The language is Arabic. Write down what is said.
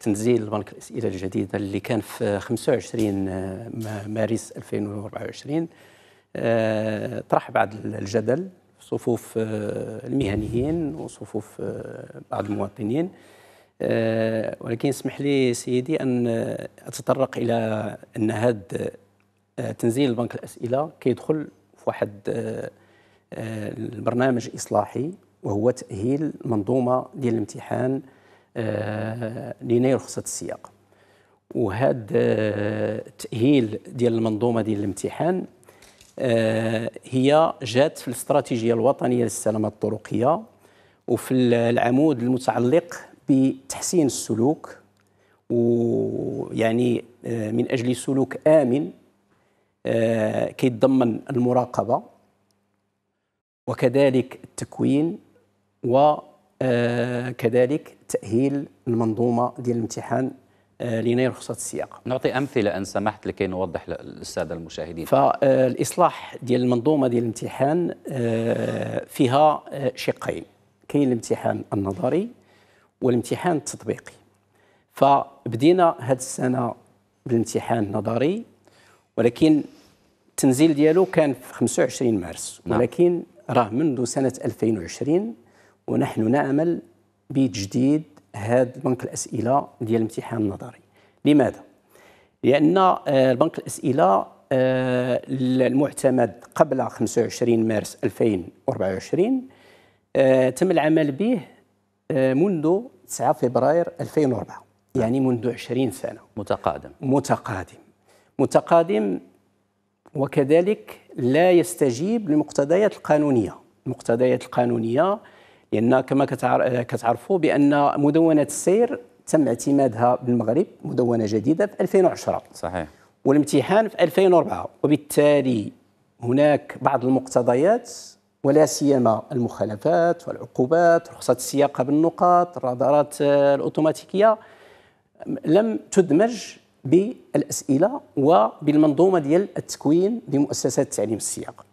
تنزيل البنك الاسئله الجديده اللي كان في 25 آه، مارس 2024 آه، طرح بعض الجدل في صفوف آه، المهنيين وصفوف بعض المواطنين ولكن اسمح لي سيدي ان اتطرق الى ان هذا تنزيل البنك الاسئله كيدخل في واحد البرنامج اصلاحي وهو تاهيل منظومه ديال الامتحان آه، لينا رخصه السياق وهذا التاهيل آه، ديال المنظومه ديال الامتحان آه، هي جات في الاستراتيجيه الوطنيه للسلامه الطرقيه وفي العمود المتعلق بتحسين السلوك ويعني من اجل سلوك امن كيتضمن المراقبه وكذلك التكوين و آه، كذلك تاهيل المنظومه ديال الامتحان آه، ليناير رخصه السياق نعطي امثله ان سمحت لكي نوضح للساده المشاهدين فالاصلاح آه، ديال المنظومه ديال الامتحان فيها شقين كاين الامتحان النظري والامتحان التطبيقي فبدينا هذه السنه بالامتحان النظري ولكن التنزيل ديالو كان في 25 مارس نعم. ولكن راه منذ سنه 2020 ونحن نعمل بتجديد هذا بنك الاسئله ديال الامتحان النظري لماذا لان آه، بنك الاسئله آه، المعتمد قبل 25 مارس 2024 آه، تم العمل به منذ 9 فبراير 2004 يعني منذ 20 سنه متقادم متقادم متقادم وكذلك لا يستجيب للمقتضيات القانونيه المقتضيات القانونيه لان كما كتعرفوا بان مدونه السير تم اعتمادها بالمغرب مدونه جديده في 2010 صحيح والامتحان في 2004 وبالتالي هناك بعض المقتضيات ولا سيما المخالفات والعقوبات رخصة السياقة بالنقاط الرادارات الأوتوماتيكية لم تدمج بالأسئلة وبالمنظومة ديال التكوين لمؤسسات تعليم السياقة